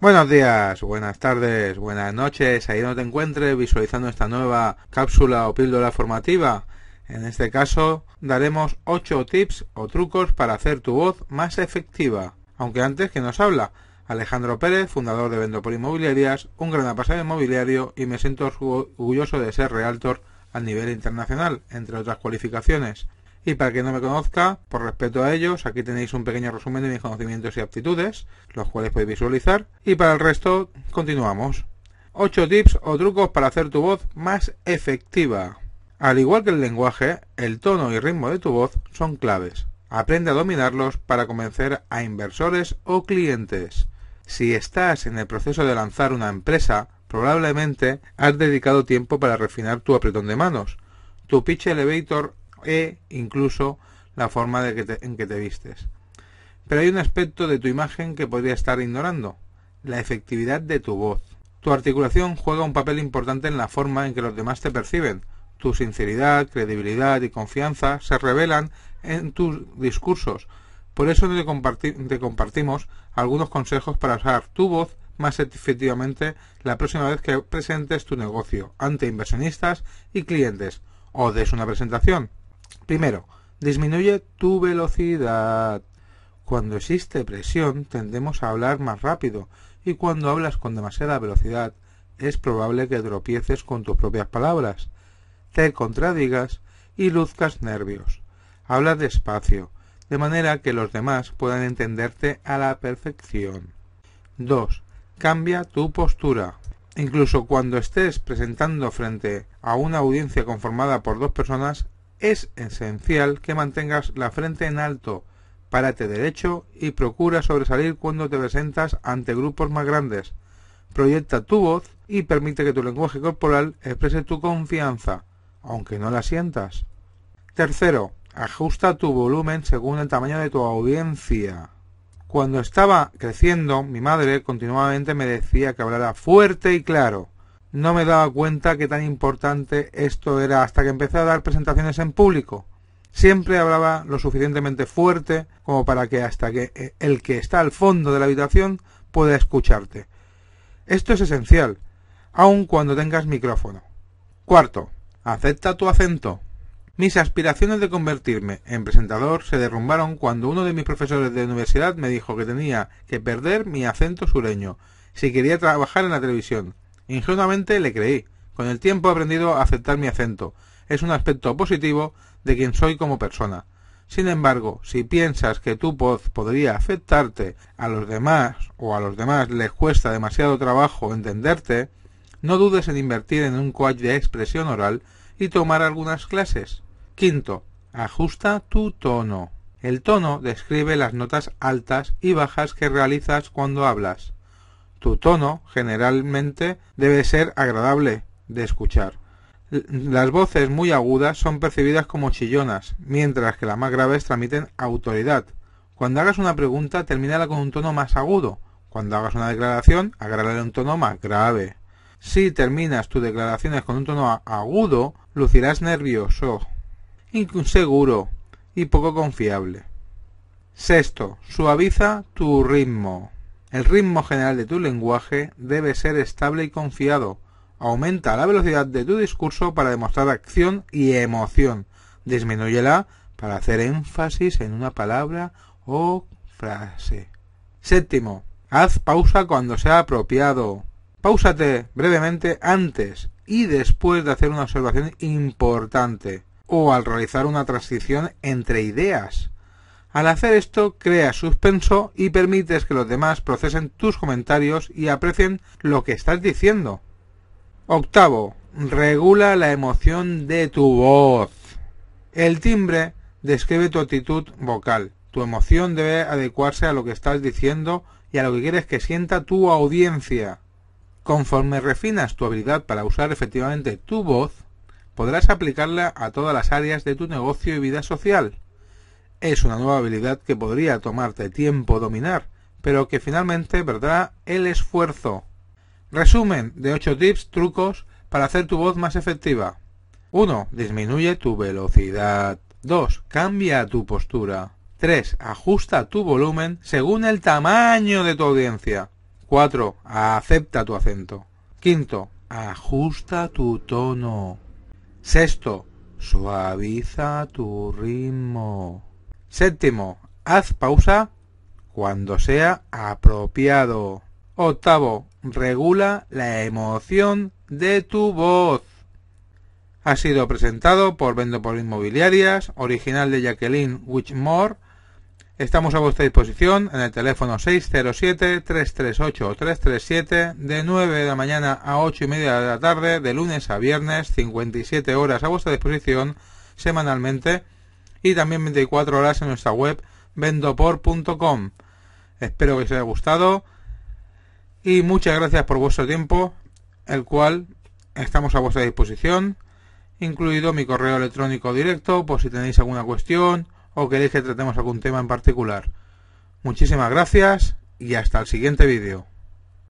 Buenos días, buenas tardes, buenas noches, ahí no te encuentres visualizando esta nueva cápsula o píldora formativa. En este caso daremos 8 tips o trucos para hacer tu voz más efectiva. Aunque antes que nos habla Alejandro Pérez, fundador de por Inmobiliarias, un gran apasionado inmobiliario y me siento orgulloso de ser realtor a nivel internacional, entre otras cualificaciones. Y para quien no me conozca, por respeto a ellos, aquí tenéis un pequeño resumen de mis conocimientos y aptitudes, los cuales podéis visualizar. Y para el resto, continuamos. 8 tips o trucos para hacer tu voz más efectiva. Al igual que el lenguaje, el tono y ritmo de tu voz son claves. Aprende a dominarlos para convencer a inversores o clientes. Si estás en el proceso de lanzar una empresa, probablemente has dedicado tiempo para refinar tu apretón de manos, tu pitch elevator e incluso la forma en que te vistes. Pero hay un aspecto de tu imagen que podría estar ignorando, la efectividad de tu voz. Tu articulación juega un papel importante en la forma en que los demás te perciben. Tu sinceridad, credibilidad y confianza se revelan en tus discursos. Por eso te compartimos algunos consejos para usar tu voz más efectivamente la próxima vez que presentes tu negocio ante inversionistas y clientes o des una presentación. Primero, disminuye tu velocidad. Cuando existe presión tendemos a hablar más rápido y cuando hablas con demasiada velocidad es probable que tropieces con tus propias palabras, te contradigas y luzcas nervios. Habla despacio, de manera que los demás puedan entenderte a la perfección. 2. Cambia tu postura. Incluso cuando estés presentando frente a una audiencia conformada por dos personas, es esencial que mantengas la frente en alto, párate derecho y procura sobresalir cuando te presentas ante grupos más grandes. Proyecta tu voz y permite que tu lenguaje corporal exprese tu confianza, aunque no la sientas. Tercero, ajusta tu volumen según el tamaño de tu audiencia. Cuando estaba creciendo, mi madre continuamente me decía que hablara fuerte y claro no me daba cuenta que tan importante esto era hasta que empecé a dar presentaciones en público. Siempre hablaba lo suficientemente fuerte como para que hasta que eh, el que está al fondo de la habitación pueda escucharte. Esto es esencial, aun cuando tengas micrófono. Cuarto, acepta tu acento. Mis aspiraciones de convertirme en presentador se derrumbaron cuando uno de mis profesores de universidad me dijo que tenía que perder mi acento sureño si quería trabajar en la televisión. Ingenuamente le creí. Con el tiempo he aprendido a aceptar mi acento. Es un aspecto positivo de quien soy como persona. Sin embargo, si piensas que tu voz podría afectarte a los demás o a los demás les cuesta demasiado trabajo entenderte, no dudes en invertir en un coach de expresión oral y tomar algunas clases. Quinto, ajusta tu tono. El tono describe las notas altas y bajas que realizas cuando hablas. Tu tono generalmente debe ser agradable de escuchar. Las voces muy agudas son percibidas como chillonas, mientras que las más graves transmiten autoridad. Cuando hagas una pregunta, termínala con un tono más agudo. Cuando hagas una declaración, agrádale un tono más grave. Si terminas tus declaraciones con un tono agudo, lucirás nervioso, inseguro y poco confiable. Sexto, suaviza tu ritmo. El ritmo general de tu lenguaje debe ser estable y confiado. Aumenta la velocidad de tu discurso para demostrar acción y emoción. Disminúyela para hacer énfasis en una palabra o frase. Séptimo, haz pausa cuando sea apropiado. Páusate brevemente antes y después de hacer una observación importante o al realizar una transición entre ideas. Al hacer esto, creas suspenso y permites que los demás procesen tus comentarios y aprecien lo que estás diciendo. Octavo, regula la emoción de tu voz. El timbre describe tu actitud vocal. Tu emoción debe adecuarse a lo que estás diciendo y a lo que quieres que sienta tu audiencia. Conforme refinas tu habilidad para usar efectivamente tu voz, podrás aplicarla a todas las áreas de tu negocio y vida social. Es una nueva habilidad que podría tomarte tiempo dominar, pero que finalmente verá el esfuerzo. Resumen de 8 tips, trucos para hacer tu voz más efectiva. 1. Disminuye tu velocidad. 2. Cambia tu postura. 3. Ajusta tu volumen según el tamaño de tu audiencia. 4. Acepta tu acento. 5. Ajusta tu tono. 6. Suaviza tu ritmo. Séptimo, haz pausa cuando sea apropiado. Octavo, regula la emoción de tu voz. Ha sido presentado por Vendo por Inmobiliarias, original de Jacqueline Wichmore. Estamos a vuestra disposición en el teléfono 607-338-337 de 9 de la mañana a 8 y media de la tarde, de lunes a viernes, 57 horas a vuestra disposición semanalmente y también 24 horas en nuestra web vendopor.com. Espero que os haya gustado y muchas gracias por vuestro tiempo, el cual estamos a vuestra disposición, incluido mi correo electrónico directo por si tenéis alguna cuestión o queréis que tratemos algún tema en particular. Muchísimas gracias y hasta el siguiente vídeo.